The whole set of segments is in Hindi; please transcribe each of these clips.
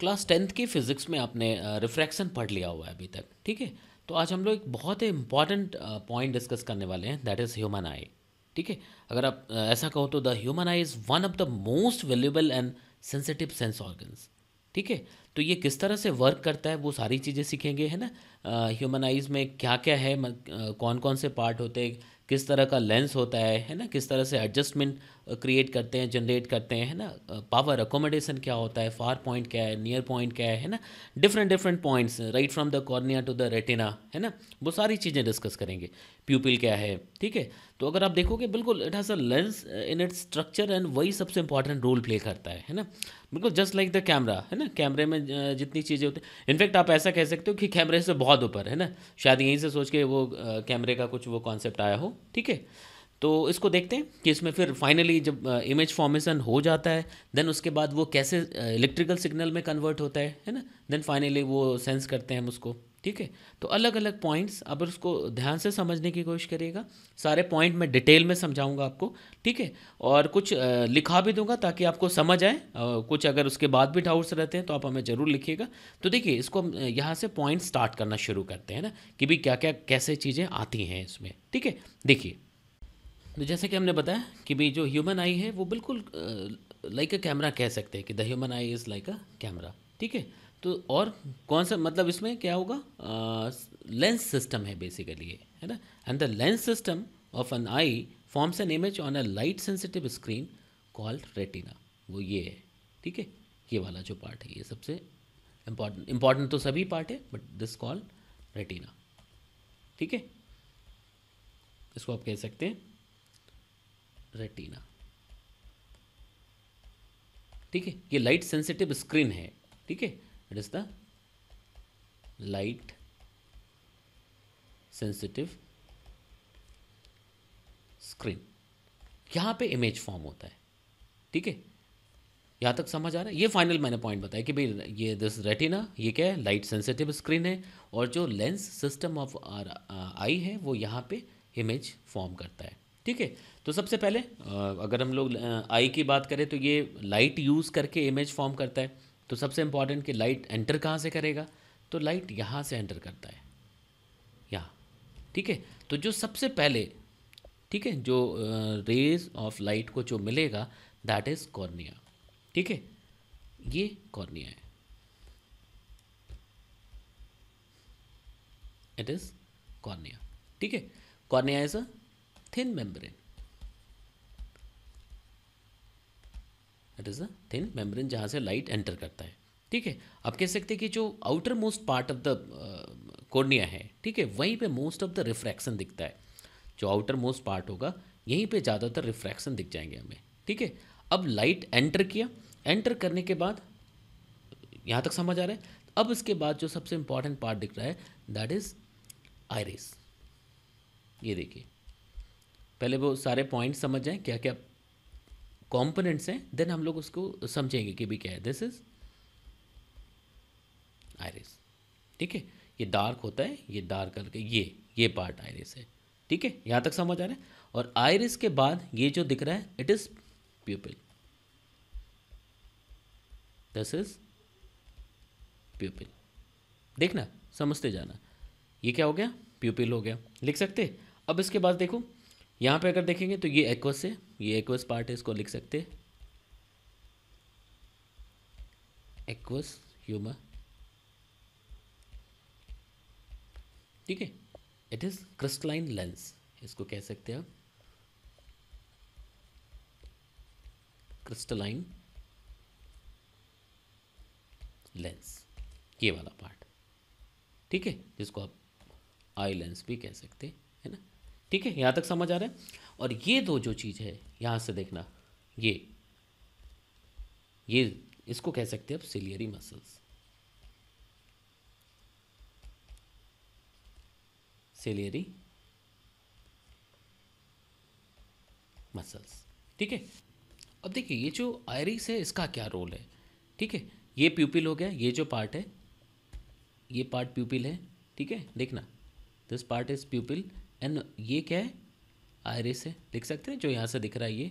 क्लास टेंथ की फिज़िक्स में आपने रिफ्रैक्शन पढ़ लिया हुआ है अभी तक ठीक है तो आज हम लोग एक बहुत ही इंपॉर्टेंट पॉइंट डिस्कस करने वाले हैं दैट इज़ ह्यूमन आई ठीक है अगर आप ऐसा कहो तो the human eye is one of the most valuable and sensitive sense organs ठीक है तो ये किस तरह से वर्क करता है वो सारी चीज़ें सीखेंगे है ना ह्यूमन आइज़ में क्या क्या है कौन कौन से पार्ट होते हैं किस तरह का लेंस होता है है ना किस तरह से एडजस्टमेंट क्रिएट करते हैं जनरेट करते हैं है ना पावर अकोमोडेशन क्या होता है फार पॉइंट क्या है नियर पॉइंट क्या है है ना different different points right from the cornea to the retina है ना वो सारी चीज़ें डिस्कस करेंगे प्यूपिल क्या है ठीक है तो अगर आप देखोगे बिल्कुल it has a lens in its structure and वही सबसे इंपॉर्टेंट रोल प्ले करता है है ना बिल्कुल जस्ट लाइक द कैमरा है ना कैमरे में uh, जितनी चीज़ें होती हैं इनफैक्ट आप ऐसा कह सकते हो कि कैमरे से बहुत ऊपर है ना शायद यहीं से सोच के वो कैमरे uh, का कुछ वो कॉन्सेप्ट आया हो ठीक है तो इसको देखते हैं कि इसमें फिर फाइनली जब इमेज फॉर्मेशन हो जाता है देन उसके बाद वो कैसे इलेक्ट्रिकल सिग्नल में कन्वर्ट होता है है ना देन फाइनली वो सेंस करते हैं हम उसको ठीक है तो अलग अलग पॉइंट्स अब उसको ध्यान से समझने की कोशिश करिएगा सारे पॉइंट मैं डिटेल में समझाऊंगा आपको ठीक है और कुछ लिखा भी दूंगा ताकि आपको समझ आए कुछ अगर उसके बाद भी डाउट्स रहते हैं तो आप हमें ज़रूर लिखिएगा तो देखिए इसको हम यहाँ से पॉइंट स्टार्ट करना शुरू करते हैं ना कि भाई क्या क्या कैसे चीज़ें आती हैं इसमें ठीक है देखिए तो जैसे कि हमने बताया कि भाई जो ह्यूमन आई है वो बिल्कुल लाइक अ कैमरा कह सकते हैं कि the human eye is like a camera ठीक है तो और कौन सा मतलब इसमें क्या होगा लेंस सिस्टम है बेसिकली ये है ना and the lens system of an eye forms an image on a light sensitive screen called retina वो ये है ठीक है ये वाला जो पार्ट है ये सबसे इम्पॉर्टेंट इम्पॉर्टेंट तो सभी पार्ट है बट दिस कॉल्ड रेटिना ठीक है इसको आप कह सकते हैं रेटिना ठीक है ये लाइट सेंसिटिव स्क्रीन है ठीक है it is the light sensitive screen यहां पे इमेज फॉर्म होता है ठीक है यहां तक समझ आ रहा है ये फाइनल मैंने पॉइंट बताया कि भाई ये दिस रेटिना ये क्या है लाइट सेंसिटिव स्क्रीन है और जो लेंस सिस्टम ऑफ आई है वो यहां पे इमेज फॉर्म करता है ठीक है तो सबसे पहले अगर हम लोग आई की बात करें तो ये लाइट यूज़ करके इमेज फॉर्म करता है तो सबसे इम्पॉर्टेंट कि लाइट एंटर कहाँ से करेगा तो लाइट यहाँ से एंटर करता है यहाँ ठीक है तो जो सबसे पहले ठीक है जो रेज ऑफ लाइट को जो मिलेगा दैट इज़ कॉर्निया ठीक है ये कॉर्निया है इट इज़ कॉर्निया ठीक है cornea is a thin membrane. That is a thin membrane जहाँ से लाइट एंटर करता है ठीक है आप कह सकते हैं कि जो outer most part of the cornea है ठीक है वहीं पे मोस्ट ऑफ द रिफ्रैक्शन दिखता है जो आउटर मोस्ट पार्ट होगा यहीं पे ज़्यादातर रिफ्रैक्शन दिख जाएंगे हमें ठीक है अब लाइट एंटर किया एंटर करने के बाद यहाँ तक समझ आ रहा है अब इसके बाद जो सबसे इंपॉर्टेंट पार्ट दिख रहा है दैट इज़ आयरिस ये देखिए पहले वो सारे पॉइंट समझ जाए क्या क्या कॉम्पोनेंट्स हैं देन हम लोग उसको समझेंगे कि भी क्या है दिस इज़ आयरिस ठीक है ये डार्क होता है ये डार्क करके ये ये पार्ट आयरिस है ठीक है यहाँ तक समझ आ रहा है और आयरिस के बाद ये जो दिख रहा है it is pupil this is pupil देखना समझते जाना ये क्या हो गया प्यूपिल हो गया लिख सकते अब इसके बाद देखो यहाँ पे अगर देखेंगे तो ये एक्वस है ये एक्वस पार्ट है इसको लिख सकते हैं एक्वस ह्यूमर ठीक है इट इज़ क्रिस्टलाइन लेंस इसको कह सकते हैं आप क्रिस्टलाइन लेंस ये वाला पार्ट ठीक है जिसको आप आई लेंस भी कह सकते हैं ठीक है यहाँ तक समझ आ रहा है और ये दो जो चीज़ है यहाँ से देखना ये ये इसको कह सकते हैं आप सिलियरी मसल्स सिलियरी मसल्स ठीक है अब देखिए ये जो आयरिस है इसका क्या रोल है ठीक है ये प्यूपिल हो गया ये जो पार्ट है ये पार्ट प्यूपिल है ठीक है देखना this part is pupil and ये क्या है आयरिस है लिख सकते हैं जो यहाँ से दिख रहा है ये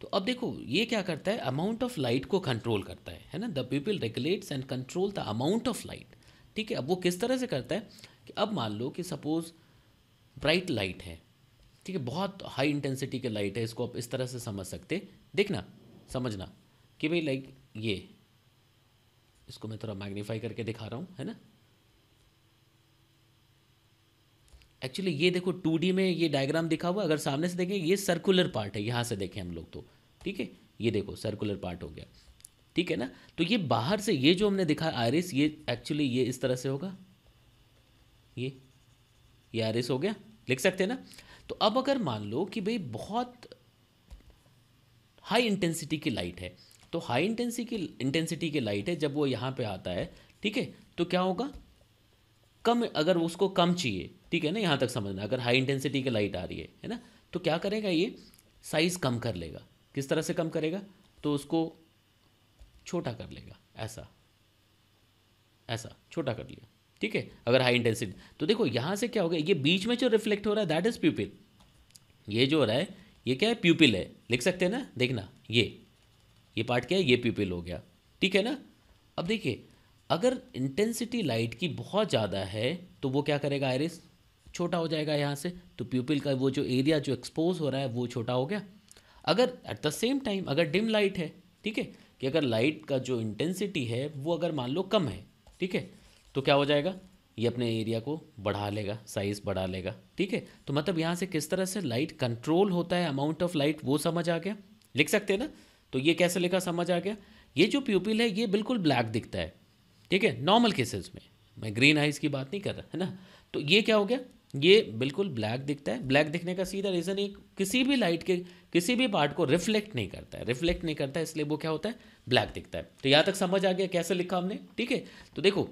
तो अब देखो ये क्या करता है अमाउंट ऑफ लाइट को कंट्रोल करता है है ना the pupil regulates and control the amount of light ठीक है अब वो किस तरह से करता है कि अब मान लो कि सपोज़ ब्राइट लाइट है ठीक है बहुत हाई इंटेंसिटी के लाइट है इसको आप इस तरह से समझ सकते देखना समझना कि भाई लाइक ये इसको मैं थोड़ा मैग्नीफाई करके दिखा रहा हूँ है ना एक्चुअली ये देखो टू में ये डायग्राम दिखा हुआ अगर सामने से देखें ये सर्कुलर पार्ट है यहाँ से देखें हम लोग तो ठीक है ये देखो सर्कुलर पार्ट हो गया ठीक है ना तो ये बाहर से ये जो हमने दिखा आयरिस ये एक्चुअली ये इस तरह से होगा ये ये आयरिस हो गया लिख सकते हैं ना तो अब अगर मान लो कि भाई बहुत हाई इंटेंसिटी की लाइट है तो हाई इंटेंसिटी की इंटेंसिटी की लाइट है जब वो यहाँ पे आता है ठीक है तो क्या होगा कम अगर उसको कम चाहिए ठीक है ना यहाँ तक समझना अगर हाई इंटेंसिटी की लाइट आ रही है है ना तो क्या करेगा ये साइज़ कम कर लेगा किस तरह से कम करेगा तो उसको छोटा कर लेगा ऐसा ऐसा छोटा कर लिया ठीक है अगर हाई इंटेंसिटी तो देखो यहाँ से क्या हो गया ये बीच में जो रिफ्लेक्ट हो रहा है दैट इज़ प्यूपिल ये जो हो रहा है ये क्या है प्यूपिल है लिख सकते हैं ना देखना ये ये पार्ट क्या है ये प्यूपिल हो गया ठीक है ना अब देखिए अगर इंटेंसिटी लाइट की बहुत ज़्यादा है तो वो क्या करेगा आयरिस छोटा हो जाएगा यहाँ से तो प्यूपिल का वो जो एरिया जो एक्सपोज हो रहा है वो छोटा हो गया अगर एट द सेम टाइम अगर डिम लाइट है ठीक है कि अगर लाइट का जो इंटेंसिटी है वो अगर मान लो कम है ठीक है तो क्या हो जाएगा ये अपने एरिया को बढ़ा लेगा साइज़ बढ़ा लेगा ठीक है तो मतलब यहाँ से किस तरह से लाइट कंट्रोल होता है अमाउंट ऑफ लाइट वो समझ आ गया लिख सकते हैं ना तो ये कैसे लिखा समझ आ गया ये जो प्यूपिल है ये बिल्कुल ब्लैक दिखता है ठीक है नॉर्मल केसेस में मैं ग्रीन आइज की बात नहीं कर रहा है ना तो ये क्या हो गया ये बिल्कुल ब्लैक दिखता है ब्लैक दिखने का सीधा रीज़न एक किसी भी लाइट के किसी भी पार्ट को रिफ्लेक्ट नहीं करता है रिफ्लेक्ट नहीं करता है इसलिए वो क्या होता है ब्लैक दिखता है तो यहाँ तक समझ आ गया कैसे लिखा हमने ठीक है तो देखो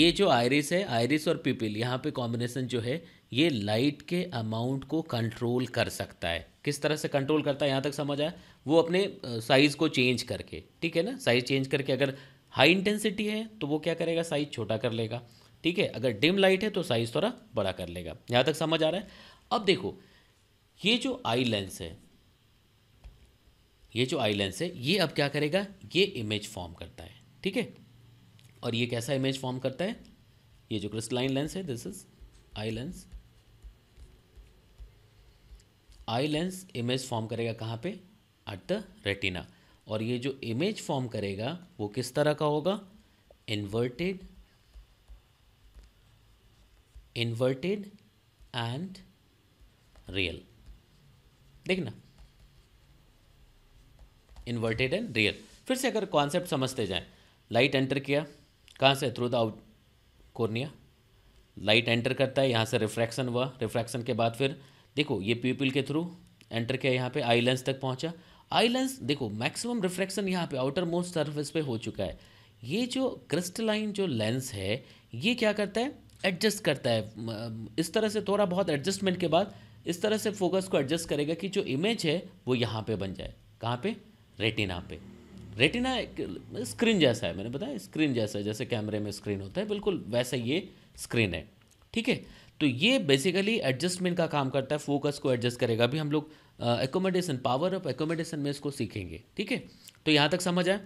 ये जो आयरिस है आयरिस और पीपल यहाँ पे कॉम्बिनेशन जो है ये लाइट के अमाउंट को कंट्रोल कर सकता है किस तरह से कंट्रोल करता है यहाँ तक समझ आया वो अपने साइज़ को चेंज करके ठीक है ना साइज़ चेंज करके अगर हाई इंटेंसिटी है तो वो क्या करेगा साइज छोटा कर लेगा ठीक है अगर डिम लाइट है तो साइज थोड़ा बड़ा कर लेगा यहाँ तक समझ आ रहा है अब देखो ये जो आई लेंस है ये जो आई लेंस है ये अब क्या करेगा ये इमेज फॉर्म करता है ठीक है और ये कैसा इमेज फॉर्म करता है ये जो क्रिस्टलाइन लेंस है this is eye lens eye lens image form करेगा कहाँ पे एट द रेटिना और ये जो इमेज फॉर्म करेगा वो किस तरह का होगा इन्वर्टेड इन्वर्टेड एंड रियल देखना इन्वर्टेड एंड रियल फिर से अगर कॉन्सेप्ट समझते जाएं लाइट एंटर किया कहाँ से through the outer cornea light enter करता है यहाँ से रिफ्रैक्शन हुआ रिफ्रैक्शन के बाद फिर देखो ये पीपल के थ्रू एंटर किया यहाँ पे आई लेंस तक पहुँचा आई लेंस देखो मैक्सिमम रिफ्रैक्शन यहाँ पे आउटर मोस्ट सर्फेस पे हो चुका है ये जो क्रिस्टलाइन जो लेंस है ये क्या करता है एडजस्ट करता है इस तरह से थोड़ा बहुत एडजस्टमेंट के बाद इस तरह से फोकस को एडजस्ट करेगा कि जो इमेज है वो यहाँ पे बन जाए कहाँ पे रेटिना पे रेटिना स्क्रीन जैसा है मैंने बताया स्क्रीन जैसा है जैसे कैमरे में स्क्रीन होता है बिल्कुल वैसा ये स्क्रीन है ठीक है तो ये बेसिकली एडजस्टमेंट का काम करता है फोकस को एडजस्ट करेगा अभी हम लोग एकोमोडेशन पावर ऑफ एकोमोडेशन में इसको सीखेंगे ठीक है तो यहाँ तक समझ आए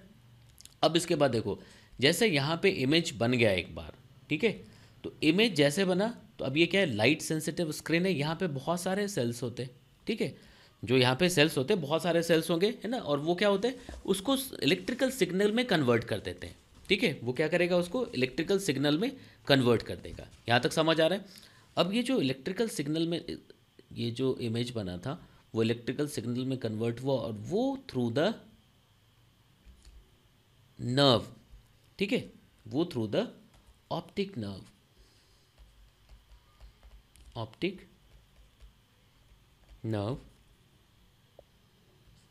अब इसके बाद देखो जैसे यहाँ पे इमेज बन गया एक बार ठीक है तो इमेज जैसे बना तो अब ये क्या है लाइट सेंसिटिव स्क्रीन है यहाँ पे बहुत सारे सेल्स होते ठीक है जो यहाँ पे सेल्स होते बहुत सारे सेल्स होंगे है ना और वो क्या होते हैं उसको इलेक्ट्रिकल सिग्नल में कन्वर्ट कर देते हैं ठीक है वो क्या करेगा उसको इलेक्ट्रिकल सिग्नल में कन्वर्ट कर देगा यहाँ तक समझ आ रहा है अब ये जो इलेक्ट्रिकल सिग्नल में ये जो इमेज बना था वो इलेक्ट्रिकल सिग्नल में कन्वर्ट हुआ और वो थ्रू द नर्व ठीक है वो through the optic nerve optic nerve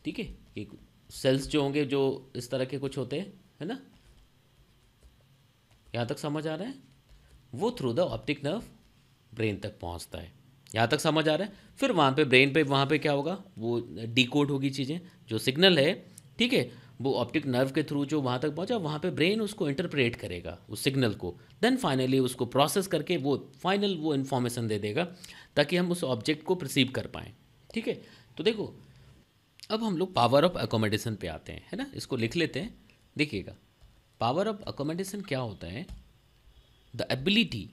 ठीक है एक सेल्स जो होंगे जो इस तरह के कुछ होते हैं है ना यहां तक समझ आ रहा है वो through the optic nerve brain तक पहुंचता है यहाँ तक समझ आ रहा है फिर वहाँ पे ब्रेन पे वहाँ पे क्या होगा वो डिकोड होगी चीज़ें जो सिग्नल है ठीक है वो ऑप्टिक नर्व के थ्रू जो वहाँ तक पहुँचा वहाँ पे ब्रेन उसको इंटरप्रेट करेगा उस सिग्नल को देन फाइनली उसको प्रोसेस करके वो फाइनल वो इन्फॉर्मेशन दे देगा ताकि हम उस ऑब्जेक्ट को प्रसीव कर पाएँ ठीक है तो देखो अब हम लोग पावर ऑफ एकोमोडेशन पे आते हैं है ना इसको लिख लेते हैं देखिएगा पावर ऑफ एकोमोडेशन क्या होता है the ability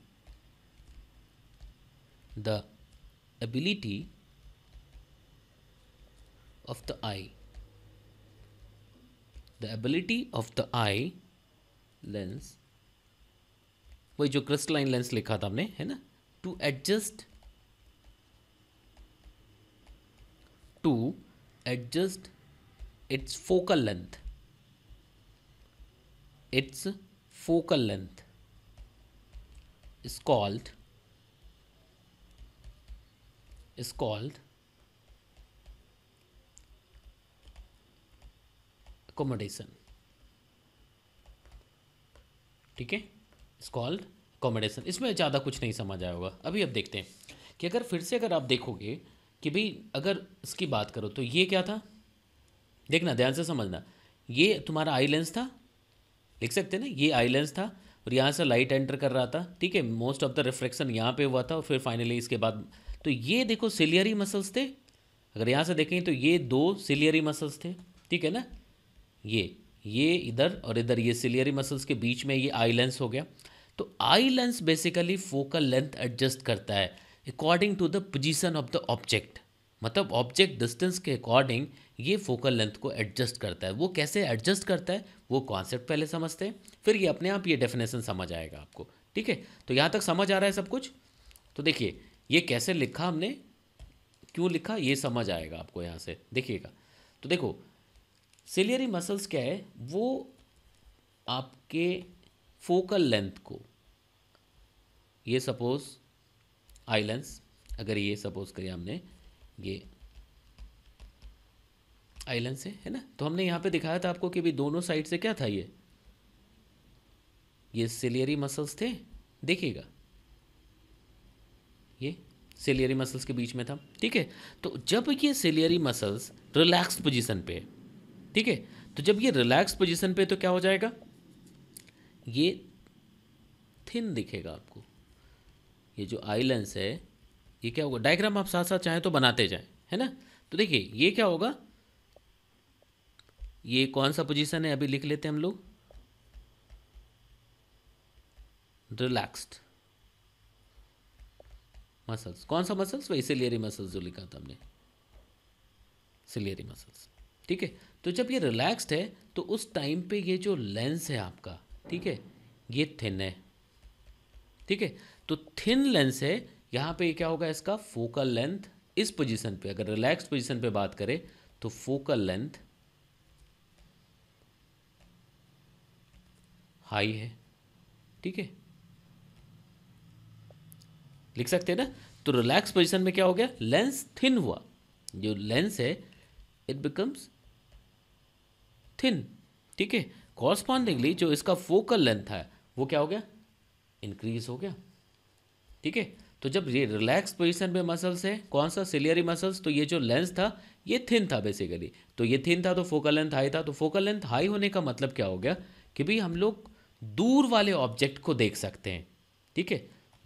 the ability of the eye the ability of the eye lens वही जो क्रिस्टलाइन लेंस लिखा था हमने है ना to adjust to adjust its focal length its focal length is called is called accommodation ठीक है इस कॉल्ड अकोमोडेशन इसमें ज़्यादा कुछ नहीं समझ आया होगा अभी अब देखते हैं कि अगर फिर से अगर आप देखोगे कि भाई अगर इसकी बात करो तो ये क्या था देखना ध्यान से समझना ये तुम्हारा आई लेंस था लिख सकते ना ये आई लेंस था और यहाँ से लाइट एंटर कर रहा था ठीक है मोस्ट ऑफ द रिफ्लेक्शन यहाँ पे हुआ था और फिर फाइनली इसके बाद तो ये देखो सिलियरी मसल्स थे अगर यहाँ से देखें तो ये दो सिलियरी मसल्स थे ठीक है ना ये ये इधर और इधर ये सिलियरी मसल्स के बीच में ये आई लेंस हो गया तो eye lens basically focal length adjust करता है according to the position of the object मतलब ऑब्जेक्ट डिस्टेंस के अकॉर्डिंग ये फोकल लेंथ को एडजस्ट करता है वो कैसे एडजस्ट करता है वो कॉन्सेप्ट पहले समझते हैं फिर ये अपने आप ये डेफिनेशन समझ आएगा आपको ठीक है तो यहाँ तक समझ आ रहा है सब कुछ तो देखिए ये कैसे लिखा हमने क्यों लिखा ये समझ आएगा आपको यहाँ से देखिएगा तो देखो सिलियरी मसल्स क्या है वो आपके फोकल लेंथ को ये सपोज आई लेंस अगर ये सपोज करिए हमने ये आई लेंस है है ना तो हमने यहाँ पे दिखाया था आपको कि भी दोनों साइड से क्या था ये ये सिलियरी मसल्स थे देखिएगा ये सेलियरी मसल्स के बीच में था ठीक है तो जब ये सेलियरी मसल्स रिलैक्स पोजीशन पे है ठीक है तो जब ये रिलैक्स पोजीशन पे तो क्या हो जाएगा ये थिन दिखेगा आपको ये जो आई लेंस है ये क्या होगा डायग्राम आप साथ साथ चाहें तो बनाते जाएं है ना तो देखिए ये क्या होगा ये कौन सा पोजीशन है अभी लिख लेते हैं हम लोग रिलैक्स्ड मसल्स कौन सा मसल्स वही सिलियरी मसल्स जो लिखा था हमने सिलियरी मसल्स ठीक है तो जब ये रिलैक्स्ड है तो उस टाइम पे ये जो लेंस है आपका ठीक है ये थिन है ठीक है तो थिन लेंस है यहाँ पे क्या होगा इसका फोकल लेंथ इस पोजीशन पे अगर रिलैक्स पोजीशन पे बात करें तो फोकल लेंथ हाई है ठीक है लिख सकते हैं ना तो रिलैक्स पोजिशन में क्या हो गया लेंस थिन हुआ जो लेंस है इट बिकम्स थिन ठीक है कॉरस्पॉन्डिंगली जो इसका फोकल लेंथ है वो क्या हो गया इंक्रीज हो गया ठीक है तो जब ये रिलैक्स पोजिशन में मसल्स है कौन सा सिलियरी मसल्स तो ये जो लेंस था ये थिन था बेसिकली तो ये थिन था तो फोकल लेंथ हाई था तो फोकल लेंथ हाई होने का मतलब क्या हो गया कि भाई हम लोग दूर वाले ऑब्जेक्ट को देख सकते हैं ठीक है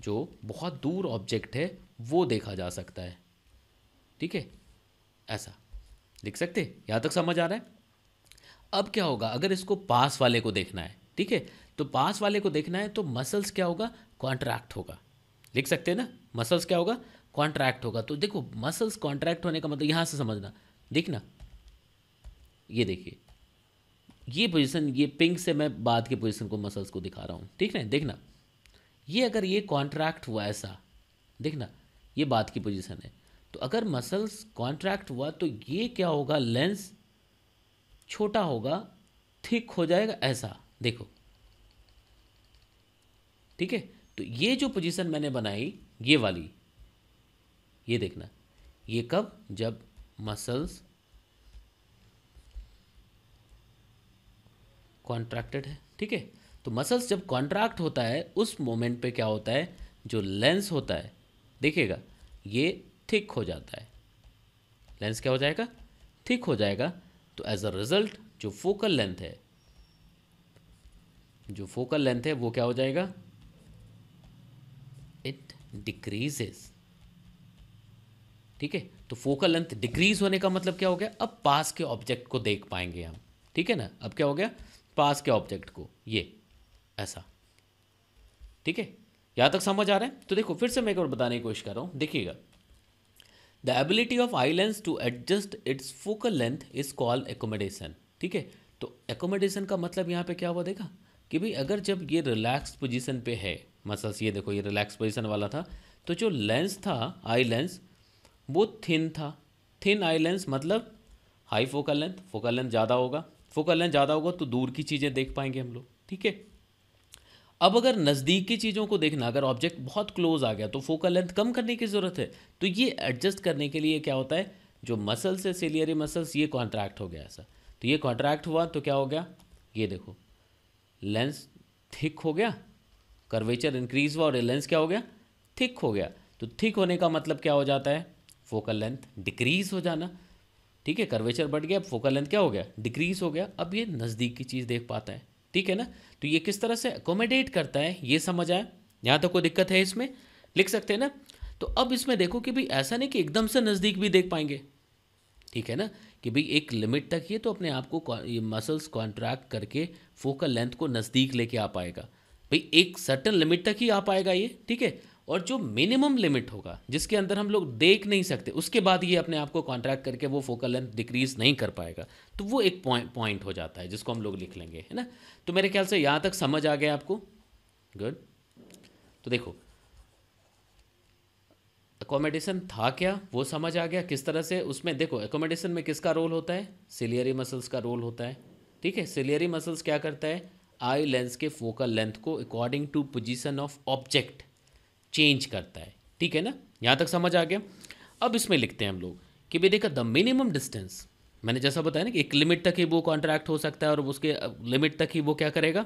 जो बहुत दूर ऑब्जेक्ट है वो देखा जा सकता है ठीक है ऐसा लिख सकते यहाँ तक समझ आ रहा है अब क्या होगा अगर इसको पास वाले को देखना है ठीक है तो पास वाले को देखना है तो मसल्स क्या होगा कॉन्ट्रैक्ट होगा लिख सकते हैं ना मसल्स क्या होगा कॉन्ट्रैक्ट होगा तो देखो मसल्स कॉन्ट्रैक्ट होने का मतलब यहाँ से समझना देखना ये देखिए ये पोजीशन ये पिंक से मैं बाद के पोजीशन को मसल्स को दिखा रहा हूँ ठीक है देखना ये अगर ये कॉन्ट्रैक्ट हुआ ऐसा देखना ये बात की पोजीशन है तो अगर मसल्स कॉन्ट्रैक्ट हुआ तो ये क्या होगा लेंस छोटा होगा थिक हो जाएगा ऐसा देखो ठीक है तो ये जो पोजीशन मैंने बनाई ये वाली ये देखना ये कब जब मसल्स कॉन्ट्रैक्टेड है ठीक है तो मसल्स जब कॉन्ट्रैक्ट होता है उस मोमेंट पे क्या होता है जो लेंस होता है देखिएगा ये थिक हो जाता है लेंस क्या हो जाएगा थिक हो जाएगा तो एज अ रिजल्ट जो फोकल लेंथ है जो फोकल लेंथ है वो क्या हो जाएगा इट डिक्रीजेस ठीक है तो फोकल लेंथ डिक्रीज होने का मतलब क्या हो गया अब पास के ऑब्जेक्ट को देख पाएंगे हम ठीक है ना अब क्या हो गया पास के ऑब्जेक्ट को ये ऐसा ठीक है यहाँ तक समझ आ रहा है तो देखो फिर से मैं एक और बताने की कोशिश कर रहा हूँ देखिएगा the ability of eye lens to adjust its focal length is called accommodation ठीक है तो एकोमोडेशन का मतलब यहाँ पे क्या हुआ देखा कि भाई अगर जब ये रिलैक्स पोजिशन पे है मसल्स ये देखो ये रिलैक्स पोजिशन वाला था तो जो लेंस था आई लेंस वो थिन था थिन आई लेंस मतलब high focal length focal length ज़्यादा होगा फोकल लेंथ ज़्यादा होगा तो दूर की चीज़ें देख पाएंगे हम लोग ठीक है अब अगर नज़दीक की चीज़ों को देखना अगर ऑब्जेक्ट बहुत क्लोज आ गया तो फोकल लेंथ कम करने की ज़रूरत है तो ये एडजस्ट करने के लिए क्या होता है जो मसल्स है सेलियरी मसल्स ये कॉन्ट्रैक्ट हो गया ऐसा तो ये कॉन्ट्रैक्ट हुआ तो क्या हो गया ये देखो लेंस थिक हो गया कर्वेचर इंक्रीज हुआ और लेंस क्या हो गया थिक हो गया तो थिक होने का मतलब क्या हो जाता है फोकल लेंथ डिक्रीज हो जाना ठीक है कर्वेचर बढ़ गया फोकल लेंथ क्या हो गया डिक्रीज हो गया अब ये नज़दीक की चीज़ देख पाता है ठीक है ना तो ये किस तरह से अकोमोडेट करता है ये समझ आया यहाँ तो कोई दिक्कत है इसमें लिख सकते हैं ना तो अब इसमें देखो कि भाई ऐसा नहीं कि एकदम से नज़दीक भी देख पाएंगे ठीक है ना कि भाई एक लिमिट तक ये तो अपने आप को ये मसल्स कॉन्ट्रैक्ट करके फोकल लेंथ को नज़दीक लेके आ पाएगा भाई एक सर्टन लिमिट तक ही आ पाएगा ये ठीक है और जो मिनिमम लिमिट होगा जिसके अंदर हम लोग देख नहीं सकते उसके बाद ये अपने आप को कॉन्ट्रैक्ट करके वो फोकल लेंथ डिक्रीज नहीं कर पाएगा तो वो एक पॉइंट हो जाता है जिसको हम लोग लिख लेंगे है ना तो मेरे ख्याल से यहाँ तक समझ आ गया आपको गुड तो देखो अकोमेडेशन था क्या वो समझ आ गया किस तरह से उसमें देखो एकोमोडेशन में किसका रोल होता है सिलियरी मसल्स का रोल होता है ठीक है सिलियरी मसल्स क्या करता है आई लेंस के फोकल लेंथ को according to position of object change करता है ठीक है ना यहाँ तक समझ आ गया अब इसमें लिखते हैं हम लोग कि भाई देखा द मिनिमम डिस्टेंस मैंने जैसा बताया ना कि एक लिमिट तक ही वो कॉन्ट्रैक्ट हो सकता है और उसके लिमिट तक ही वो क्या करेगा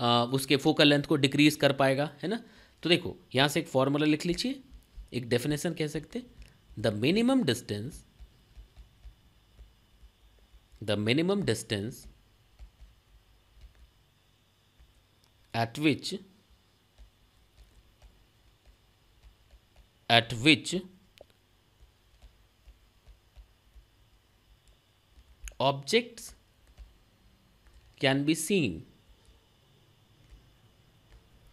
आ, उसके फोकल लेंथ को डिक्रीज कर पाएगा है ना तो देखो यहाँ से एक फॉर्मूला लिख लीजिए एक डेफिनेशन कह सकते the minimum distance the minimum distance at which at which objects can be seen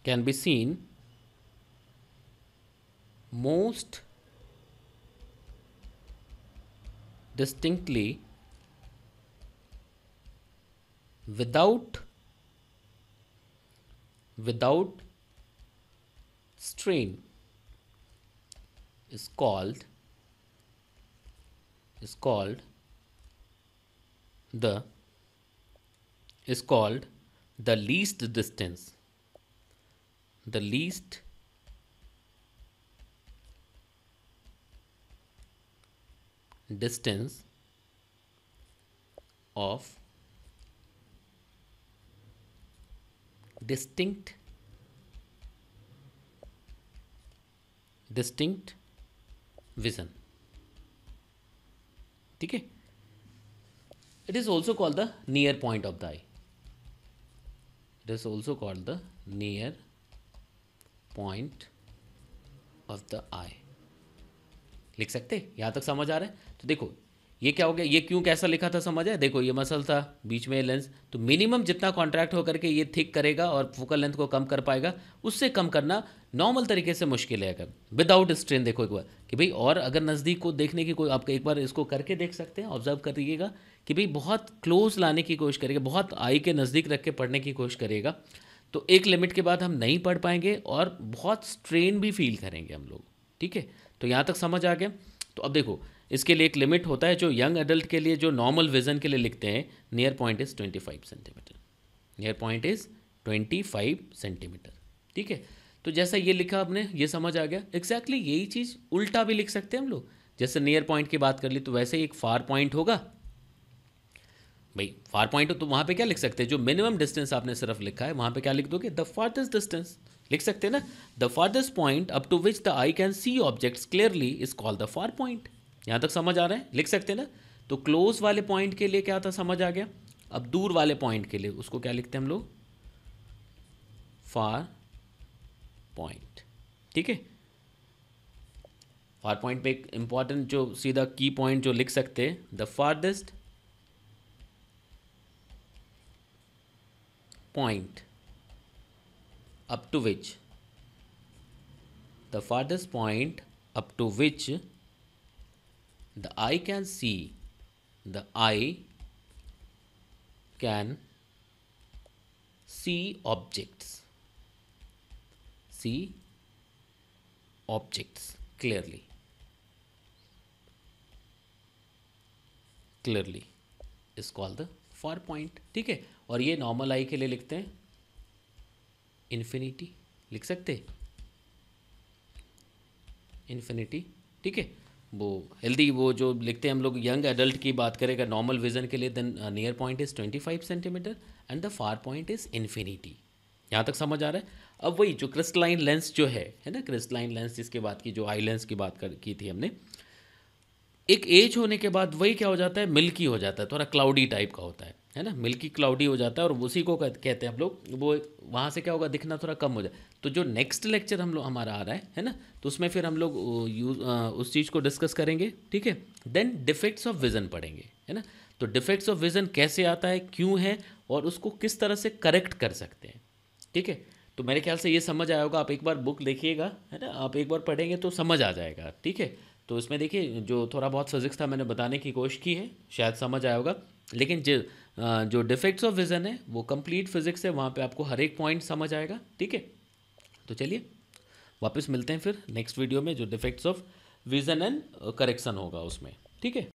can be seen most distinctly without without strain is called is called the is called the least distance the least distance of distinct distinct vision ठीक है it is also called the near point of the eye it is also called the near point of the eye लिख सकते यहां तक समझ आ रहा है तो देखो ये क्या हो गया ये क्यों कैसा लिखा था समझ है देखो ये मसल था बीच में लेंस तो मिनिमम जितना कॉन्ट्रैक्ट होकर के ये थिक करेगा और फोकल लेंथ को कम कर पाएगा उससे कम करना नॉर्मल तरीके से मुश्किल है अगर विदाउट स्ट्रेन देखो एक बार कि भाई और अगर नज़दीक को देखने की कोई आप एक बार इसको करके देख सकते हैं ऑब्जर्व करिएगा कि भाई बहुत क्लोज लाने की कोशिश करेगा बहुत आई के नज़दीक रख के पढ़ने की कोशिश करेगा तो एक लिमिट के बाद हम नहीं पढ़ पाएंगे और बहुत स्ट्रेन भी फील करेंगे हम लोग ठीक है तो यहाँ तक समझ आ गया तो अब देखो इसके लिए एक लिमिट होता है जो यंग एडल्ट के लिए जो नॉर्मल विजन के लिए लिखते हैं near point is twenty five centimetre near point is twenty five centimetre ठीक है तो जैसा ये लिखा आपने ये समझ आ गया एग्जैक्टली exactly यही चीज़ उल्टा भी लिख सकते हैं हम लोग जैसे नियर पॉइंट की बात कर ली तो वैसे ही एक फार पॉइंट होगा भाई फार पॉइंट हो तो वहाँ पे क्या लिख सकते हैं जो मिनिमम डिस्टेंस आपने सिर्फ लिखा है वहाँ पे क्या लिख दोगे द फार्थेस्ट डिस्टेंस लिख सकते हैं ना the farthest point up to which the eye can see objects clearly is called the far point यहाँ तक समझ आ रहा है लिख सकते हैं ना तो क्लोज वाले पॉइंट के लिए क्या था समझ आ गया अब दूर वाले पॉइंट के लिए उसको क्या लिखते हैं हम लोग फार पॉइंट ठीक है फार पॉइंट पे एक इंपॉर्टेंट जो सीधा की पॉइंट जो लिख सकते हैं the farthest point up to which the farthest point up to which the eye can see the eye can see objects see objects clearly clearly is called the far point ठीक है और ये नॉर्मल आई के लिए लिखते हैं इन्फिनिटी लिख सकते इन्फिनिटी ठीक है वो हेल्दी वो जो लिखते हैं हम लोग यंग एडल्ट की बात करेगा नॉर्मल विजन के लिए then near point is twenty five centimetre and the far point is infinity यहाँ तक समझ आ रहा है अब वही जो क्रिस्टलाइन लेंस जो है है ना क्रिस्टलाइन लेंस जिसके बात की जो आई लेंस की बात कर की थी हमने एक एज होने के बाद वही क्या हो जाता है मिल्की हो जाता है थोड़ा क्लाउडी टाइप का होता है है ना मिल्की क्लाउडी हो जाता है और उसी को कहते हैं हम लोग वो वहाँ से क्या होगा दिखना थोड़ा कम हो जाए तो जो नेक्स्ट लेक्चर हम लोग हमारा आ रहा है है ना तो उसमें फिर हम लोग यूज उस चीज़ को डिस्कस करेंगे ठीक है देन डिफेक्ट्स ऑफ विज़न पढ़ेंगे है ना तो डिफेक्ट्स ऑफ विज़न कैसे आता है क्यों है और उसको किस तरह से करेक्ट कर सकते हैं ठीक है तो मेरे ख्याल से ये समझ आया होगा आप एक बार बुक देखिएगा है ना आप एक बार पढ़ेंगे तो समझ आ जाएगा ठीक है तो इसमें देखिए जो थोड़ा बहुत फिजिक्स था मैंने बताने की कोशिश की है शायद समझ आया होगा लेकिन जो डिफेक्ट्स ऑफ विज़न है वो कंप्लीट फिजिक्स है वहाँ पे आपको हर एक पॉइंट समझ आएगा ठीक है तो चलिए वापस मिलते हैं फिर नेक्स्ट वीडियो में जो defects of vision and correction होगा उसमें ठीक है